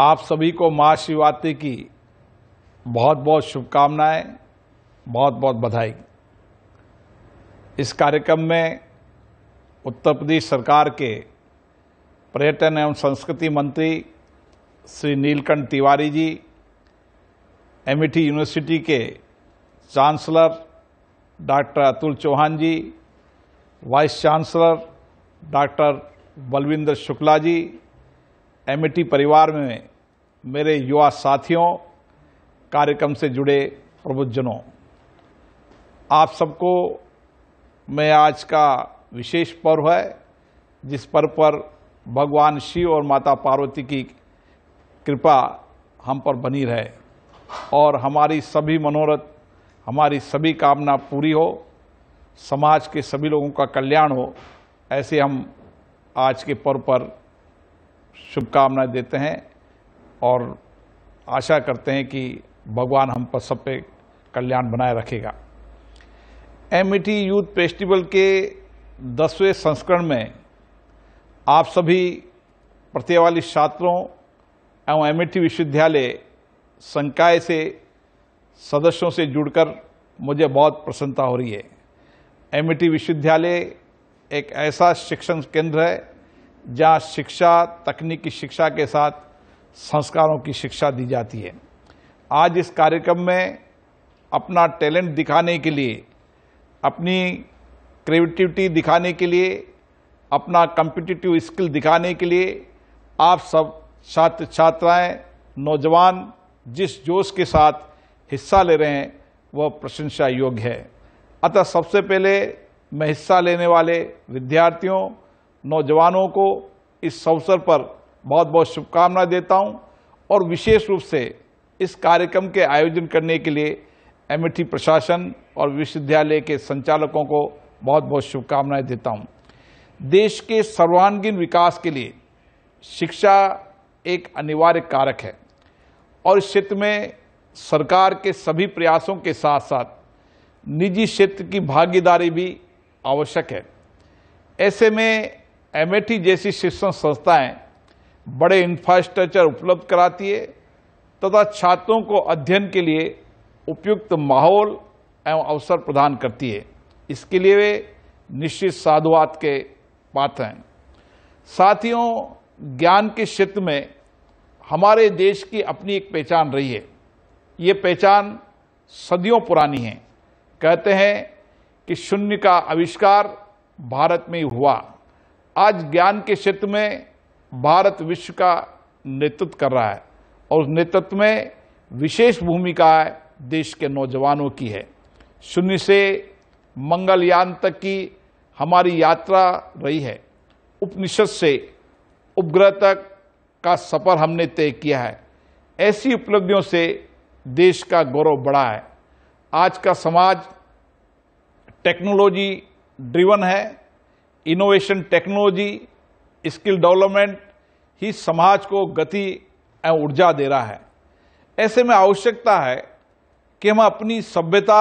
आप सभी को महाशिवरात्रि की बहुत बहुत शुभकामनाएं बहुत बहुत बधाई इस कार्यक्रम में उत्तर प्रदेश सरकार के पर्यटन एवं संस्कृति मंत्री Shri Neelkanth Tiwari ji M university e के chancellor doctor Atul Chauhan ji vice chancellor doctor Balvinder Shukla ji Amity परिवार में मेरे युवा साथियों कार्यक्रम से जुड़े प्रबुद्धजनों आप सबको मैं आज का विशेष पर्व है जिस पर्व पर भगवान शिव और माता पार्वती की कृपा हम पर बनी रहे और हमारी सभी मनोरथ हमारी सभी कामना पूरी हो समाज के सभी लोगों का कल्याण हो ऐसे हम आज के पर्व पर शुभकामनाएं देते हैं और आशा करते हैं कि भगवान हम पर सब पे कल्याण बनाए रखेगा एम यूथ फेस्टिवल के दसवें संस्करण में आप सभी प्रत्येवाली छात्रों एवं एम e विश्वविद्यालय संकाय से सदस्यों से जुड़कर मुझे बहुत प्रसन्नता हो रही है एम e विश्वविद्यालय एक ऐसा शिक्षण केंद्र है जहाँ शिक्षा तकनीकी शिक्षा के साथ संस्कारों की शिक्षा दी जाती है आज इस कार्यक्रम में अपना टैलेंट दिखाने के लिए अपनी क्रिएटिविटी दिखाने के लिए अपना कम्पिटिटिव स्किल दिखाने के लिए आप सब छात्र छात्राएं नौजवान जिस जोश के साथ हिस्सा ले रहे हैं वह प्रशंसा योग्य है अतः सबसे पहले मैं हिस्सा लेने वाले विद्यार्थियों नौजवानों को इस अवसर पर बहुत बहुत शुभकामनाएं देता हूं और विशेष रूप से इस कार्यक्रम के आयोजन करने के लिए एमिटी प्रशासन और विश्वविद्यालय के संचालकों को बहुत बहुत शुभकामनाएं देता हूं देश के सर्वांगीण विकास के लिए शिक्षा एक अनिवार्य कारक है और इस क्षेत्र में सरकार के सभी प्रयासों के साथ साथ निजी क्षेत्र की भागीदारी भी आवश्यक है ऐसे में एमएटी जैसी शिक्षण संस्थाएं बड़े इंफ्रास्ट्रक्चर उपलब्ध कराती है तथा छात्रों को अध्ययन के लिए उपयुक्त माहौल एवं अवसर प्रदान करती है इसके लिए वे निश्चित साधुवाद के पात्र हैं साथियों ज्ञान के क्षेत्र में हमारे देश की अपनी एक पहचान रही है ये पहचान सदियों पुरानी है कहते हैं कि शून्य का आविष्कार भारत में हुआ आज ज्ञान के क्षेत्र में भारत विश्व का नेतृत्व कर रहा है और उस नेतृत्व में विशेष भूमिका देश के नौजवानों की है शून्य से मंगलयान तक की हमारी यात्रा रही है उपनिषद से उपग्रह तक का सफ़र हमने तय किया है ऐसी उपलब्धियों से देश का गौरव बढ़ा है आज का समाज टेक्नोलॉजी ड्रिवन है इनोवेशन टेक्नोलॉजी स्किल डेवलपमेंट ही समाज को गति एवं ऊर्जा दे रहा है ऐसे में आवश्यकता है कि हम अपनी सभ्यता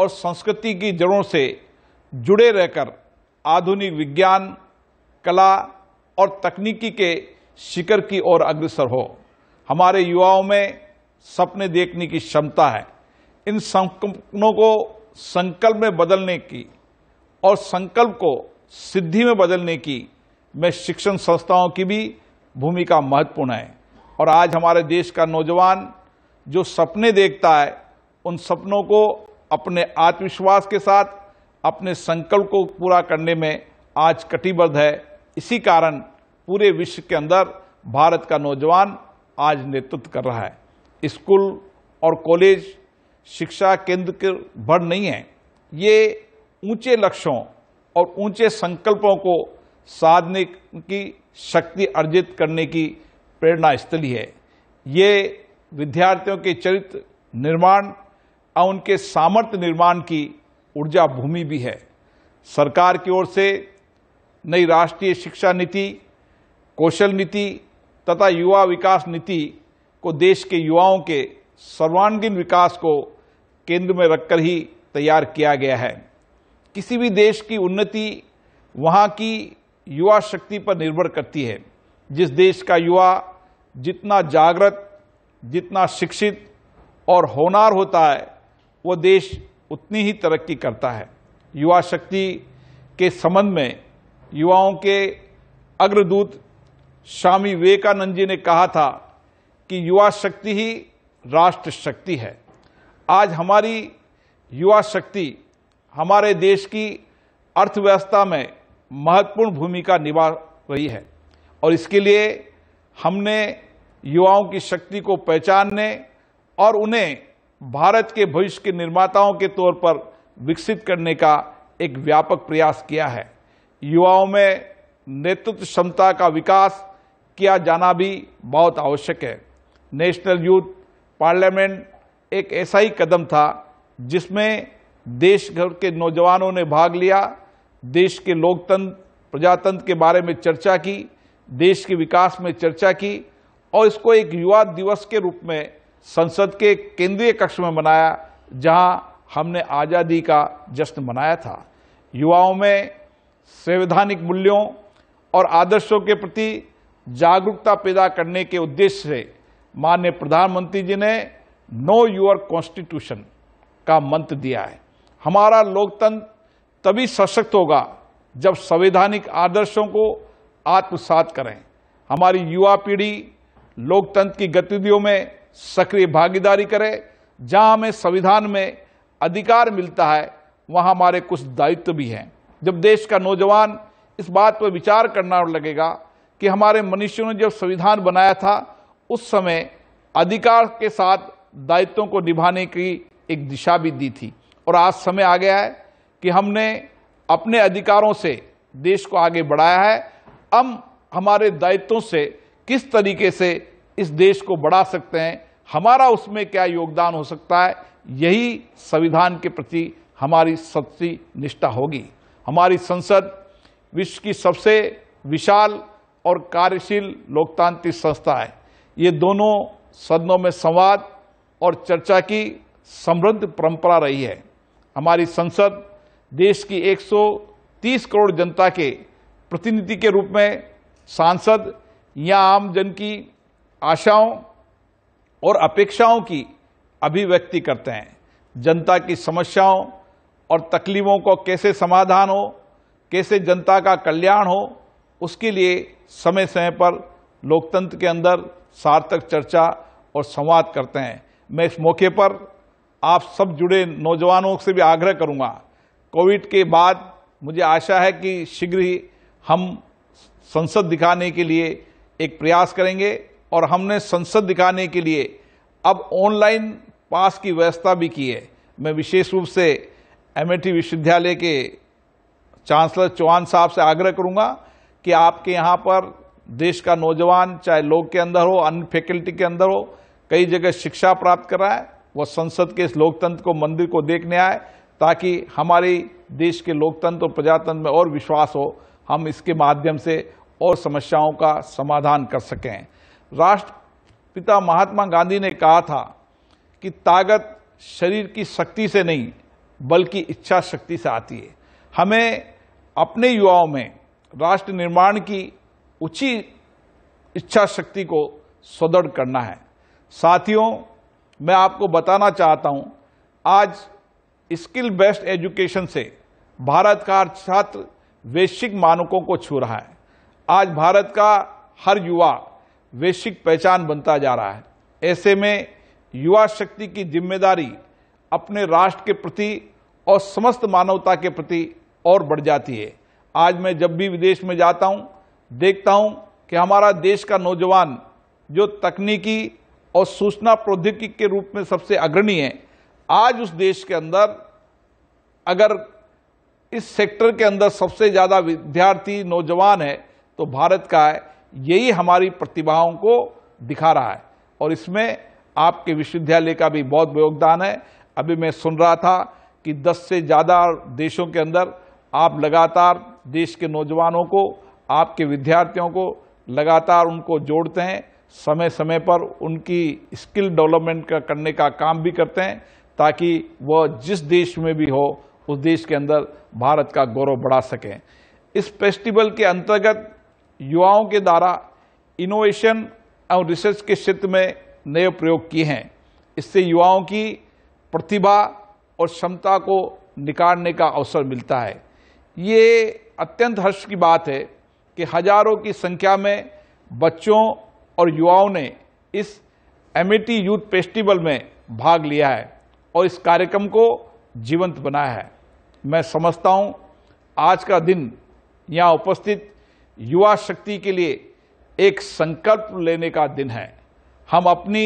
और संस्कृति की जड़ों से जुड़े रहकर आधुनिक विज्ञान कला और तकनीकी के शिखर की ओर अग्रसर हो हमारे युवाओं में सपने देखने की क्षमता है इन सपनों को संकल्प में बदलने की और संकल्प को सिद्धि में बदलने की में शिक्षण संस्थाओं की भी भूमिका महत्वपूर्ण है और आज हमारे देश का नौजवान जो सपने देखता है उन सपनों को अपने आत्मविश्वास के साथ अपने संकल्प को पूरा करने में आज कटिबद्ध है इसी कारण पूरे विश्व के अंदर भारत का नौजवान आज नेतृत्व कर रहा है स्कूल और कॉलेज शिक्षा केंद्र के बढ़ नहीं है ये ऊंचे लक्ष्यों और ऊंचे संकल्पों को साधने की शक्ति अर्जित करने की प्रेरणा स्थली है ये विद्यार्थियों के चरित्र निर्माण और उनके सामर्थ्य निर्माण की ऊर्जा भूमि भी है सरकार की ओर से नई राष्ट्रीय शिक्षा नीति कौशल नीति तथा युवा विकास नीति को देश के युवाओं के सर्वांगीण विकास को केंद्र में रखकर ही तैयार किया गया है किसी भी देश की उन्नति वहाँ की युवा शक्ति पर निर्भर करती है जिस देश का युवा जितना जागृत जितना शिक्षित और होनार होता है वो देश उतनी ही तरक्की करता है युवा शक्ति के संबंध में युवाओं के अग्रदूत स्वामी विवेकानंद जी ने कहा था कि युवा शक्ति ही राष्ट्र शक्ति है आज हमारी युवा शक्ति हमारे देश की अर्थव्यवस्था में महत्वपूर्ण भूमिका निभा रही है और इसके लिए हमने युवाओं की शक्ति को पहचानने और उन्हें भारत के भविष्य के निर्माताओं के तौर पर विकसित करने का एक व्यापक प्रयास किया है युवाओं में नेतृत्व क्षमता का विकास किया जाना भी बहुत आवश्यक है नेशनल यूथ पार्लियामेंट एक ऐसा ही कदम था जिसमें देश भर के नौजवानों ने भाग लिया देश के लोकतंत्र प्रजातंत्र के बारे में चर्चा की देश के विकास में चर्चा की और इसको एक युवा दिवस के रूप में संसद के केंद्रीय कक्ष में मनाया जहां हमने आज़ादी का जश्न मनाया था युवाओं में संवैधानिक मूल्यों और आदर्शों के प्रति जागरूकता पैदा करने के उद्देश्य से माननीय प्रधानमंत्री जी ने नो यूर कॉन्स्टिट्यूशन का मंत्र दिया है हमारा लोकतंत्र तभी सशक्त होगा जब संवैधानिक आदर्शों को आत्मसात करें हमारी युवा पीढ़ी लोकतंत्र की गतिविधियों में सक्रिय भागीदारी करे जहां हमें संविधान में अधिकार मिलता है वहां हमारे कुछ दायित्व भी हैं जब देश का नौजवान इस बात पर विचार करना लगेगा कि हमारे मनुष्यों ने जब संविधान बनाया था उस समय अधिकार के साथ दायित्वों को निभाने की एक दिशा भी दी थी और आज समय आ गया है कि हमने अपने अधिकारों से देश को आगे बढ़ाया है हम हमारे दायित्वों से किस तरीके से इस देश को बढ़ा सकते हैं हमारा उसमें क्या योगदान हो सकता है यही संविधान के प्रति हमारी सच्ची निष्ठा होगी हमारी संसद विश्व की सबसे विशाल और कार्यशील लोकतांत्रिक संस्था है ये दोनों सदनों में संवाद और चर्चा की समृद्ध परंपरा रही है हमारी संसद देश की 130 करोड़ जनता के प्रतिनिधि के रूप में सांसद या आम जन की आशाओं और अपेक्षाओं की अभिव्यक्ति करते हैं जनता की समस्याओं और तकलीफों को कैसे समाधान हो कैसे जनता का कल्याण हो उसके लिए समय समय पर लोकतंत्र के अंदर सार्थक चर्चा और संवाद करते हैं मैं इस मौके पर आप सब जुड़े नौजवानों से भी आग्रह करूंगा कोविड के बाद मुझे आशा है कि शीघ्र ही हम संसद दिखाने के लिए एक प्रयास करेंगे और हमने संसद दिखाने के लिए अब ऑनलाइन पास की व्यवस्था भी की है मैं विशेष रूप से एम विश्वविद्यालय के चांसलर चौहान साहब से आग्रह करूंगा कि आपके यहाँ पर देश का नौजवान चाहे लोग के अंदर हो अन्य फैकल्टी के अंदर हो कई जगह शिक्षा प्राप्त कर रहा है वह संसद के इस लोकतंत्र को मंदिर को देखने आए ताकि हमारे देश के लोकतंत्र और प्रजातंत्र में और विश्वास हो हम इसके माध्यम से और समस्याओं का समाधान कर सकें राष्ट्रपिता महात्मा गांधी ने कहा था कि ताकत शरीर की शक्ति से नहीं बल्कि इच्छा शक्ति से आती है हमें अपने युवाओं में राष्ट्र निर्माण की उची इच्छा शक्ति को सुदृढ़ करना है साथियों मैं आपको बताना चाहता हूं आज स्किल बेस्ड एजुकेशन से भारत का छात्र वैश्विक मानकों को छू रहा है आज भारत का हर युवा वैश्विक पहचान बनता जा रहा है ऐसे में युवा शक्ति की जिम्मेदारी अपने राष्ट्र के प्रति और समस्त मानवता के प्रति और बढ़ जाती है आज मैं जब भी विदेश में जाता हूं देखता हूं कि हमारा देश का नौजवान जो तकनीकी और सूचना प्रौद्योगिकी के रूप में सबसे अग्रणी है आज उस देश के अंदर अगर इस सेक्टर के अंदर सबसे ज़्यादा विद्यार्थी नौजवान है तो भारत का है यही हमारी प्रतिभाओं को दिखा रहा है और इसमें आपके विश्वविद्यालय का भी बहुत योगदान है अभी मैं सुन रहा था कि 10 से ज़्यादा देशों के अंदर आप लगातार देश के नौजवानों को आपके विद्यार्थियों को लगातार उनको जोड़ते हैं समय समय पर उनकी स्किल डेवलपमेंट का करने का काम भी करते हैं ताकि वह जिस देश में भी हो उस देश के अंदर भारत का गौरव बढ़ा सकें इस फेस्टिवल के अंतर्गत युवाओं के द्वारा इनोवेशन और रिसर्च के क्षेत्र में नए प्रयोग किए हैं इससे युवाओं की प्रतिभा और क्षमता को निकालने का अवसर मिलता है ये अत्यंत हर्ष की बात है कि हजारों की संख्या में बच्चों और युवाओं ने इस एमिटी यूथ फेस्टिवल में भाग लिया है और इस कार्यक्रम को जीवंत बनाया है मैं समझता हूं आज का दिन यहां उपस्थित युवा शक्ति के लिए एक संकल्प लेने का दिन है हम अपनी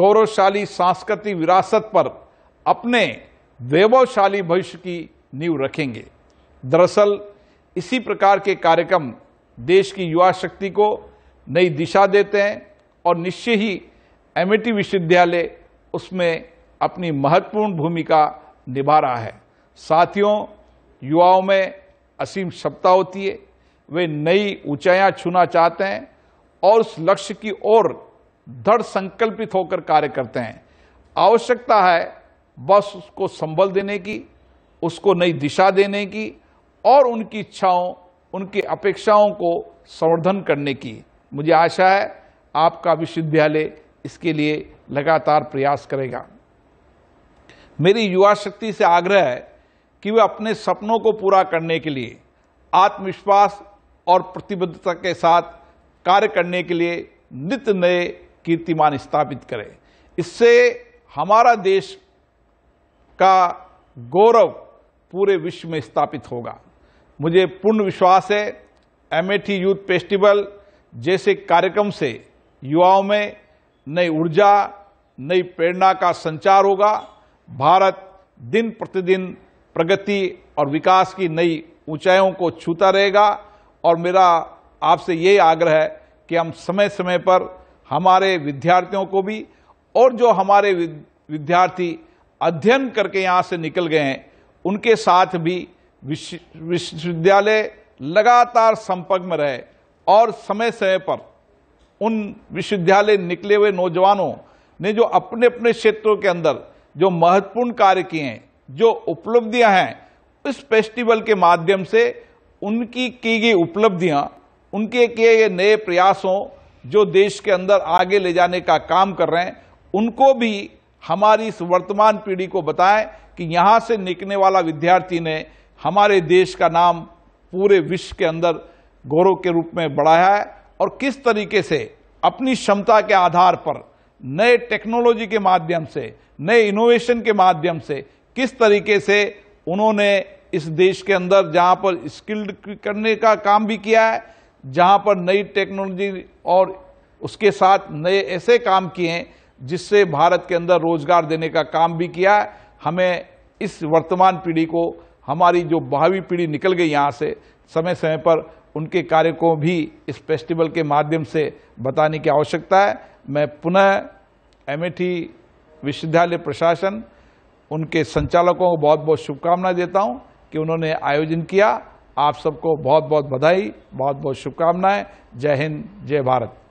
गौरवशाली सांस्कृतिक विरासत पर अपने वैभवशाली भविष्य की नींव रखेंगे दरअसल इसी प्रकार के कार्यक्रम देश की युवा शक्ति को नई दिशा देते हैं और निश्चय ही एमिटी विश्वविद्यालय उसमें अपनी महत्वपूर्ण भूमिका निभा रहा है साथियों युवाओं में असीम क्षमता होती है वे नई ऊंचाइयां छूना चाहते हैं और उस लक्ष्य की ओर दृढ़ संकल्पित होकर कार्य करते हैं आवश्यकता है बस उसको संबल देने की उसको नई दिशा देने की और उनकी इच्छाओं उनकी अपेक्षाओं को संवर्धन करने की मुझे आशा है आपका विश्वविद्यालय इसके लिए लगातार प्रयास करेगा मेरी युवा शक्ति से आग्रह है कि वे अपने सपनों को पूरा करने के लिए आत्मविश्वास और प्रतिबद्धता के साथ कार्य करने के लिए नित्य नए कीर्तिमान स्थापित करें इससे हमारा देश का गौरव पूरे विश्व में स्थापित होगा मुझे पूर्ण विश्वास है एमएटी यूथ फेस्टिवल जैसे कार्यक्रम से युवाओं में नई ऊर्जा नई प्रेरणा का संचार होगा भारत दिन प्रतिदिन प्रगति और विकास की नई ऊंचाइयों को छूता रहेगा और मेरा आपसे ये आग्रह है कि हम समय समय पर हमारे विद्यार्थियों को भी और जो हमारे विद्यार्थी अध्ययन करके यहाँ से निकल गए हैं उनके साथ भी विश्वविद्यालय लगातार संपर्क में रहे और समय समय पर उन विश्वविद्यालय निकले हुए नौजवानों ने जो अपने अपने क्षेत्रों के अंदर जो महत्वपूर्ण कार्य किए हैं जो उपलब्धियां हैं इस फेस्टिवल के माध्यम से उनकी की गई उपलब्धियां उनके किए गए नए प्रयासों जो देश के अंदर आगे ले जाने का काम कर रहे हैं उनको भी हमारी इस वर्तमान पीढ़ी को बताएं कि यहाँ से निकलने वाला विद्यार्थी ने हमारे देश का नाम पूरे विश्व के अंदर गौरव के रूप में बढ़ाया है और किस तरीके से अपनी क्षमता के आधार पर नए टेक्नोलॉजी के माध्यम से नए इनोवेशन के माध्यम से किस तरीके से उन्होंने इस देश के अंदर जहां पर स्किल्ड करने का काम भी किया है जहां पर नई टेक्नोलॉजी और उसके साथ नए ऐसे काम किए जिससे भारत के अंदर रोजगार देने का काम भी किया है हमें इस वर्तमान पीढ़ी को हमारी जो भावी पीढ़ी निकल गई यहाँ से समय समय पर उनके कार्य को भी इस फेस्टिवल के माध्यम से बताने की आवश्यकता है मैं पुनः एमएटी विश्वविद्यालय प्रशासन उनके संचालकों को बहुत बहुत शुभकामना देता हूं कि उन्होंने आयोजन किया आप सबको बहुत बहुत बधाई बहुत बहुत शुभकामनाएं जय हिंद जय भारत